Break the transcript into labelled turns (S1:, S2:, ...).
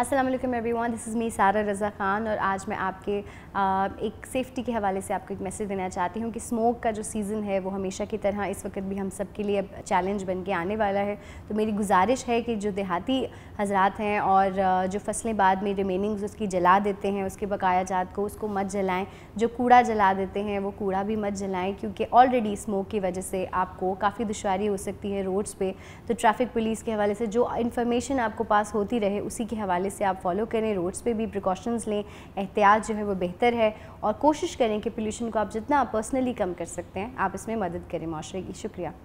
S1: Aslam everyone this is me Sara Raza Khan और आज मैं आपके आ, एक सेफ़्टी के हवाले से आपको एक मैसेज देना चाहती हूँ कि स्मोक का जो सीज़न है वो हमेशा की तरह इस वक्त भी हम सब के लिए अब चैलेंज बन के आने वाला है तो मेरी गुजारिश है कि जो देहाती हजरात हैं और जो फसलें बाद में रिमेनिंग्स उसकी जला देते हैं उसके बकाया जात को उसको मत जलाएँ जो कूड़ा जला देते हैं वो कूड़ा भी मत जलाएँ क्योंकि ऑलरेडी स्मोक की वजह से आपको काफ़ी दुशारी हो सकती है रोड्स पर तो ट्रैफिक पुलिस के हवाले से जो इन्फॉर्मेशन आपको पास होती रहे उसी के हवाले इसे आप फॉलो करें रोड्स पे भी प्रिकॉशंस लें एहतियात जो है वो बेहतर है और कोशिश करें कि पोल्यूशन को आप जितना आप पर्सनली कम कर सकते हैं आप इसमें मदद करें माशरे की शुक्रिया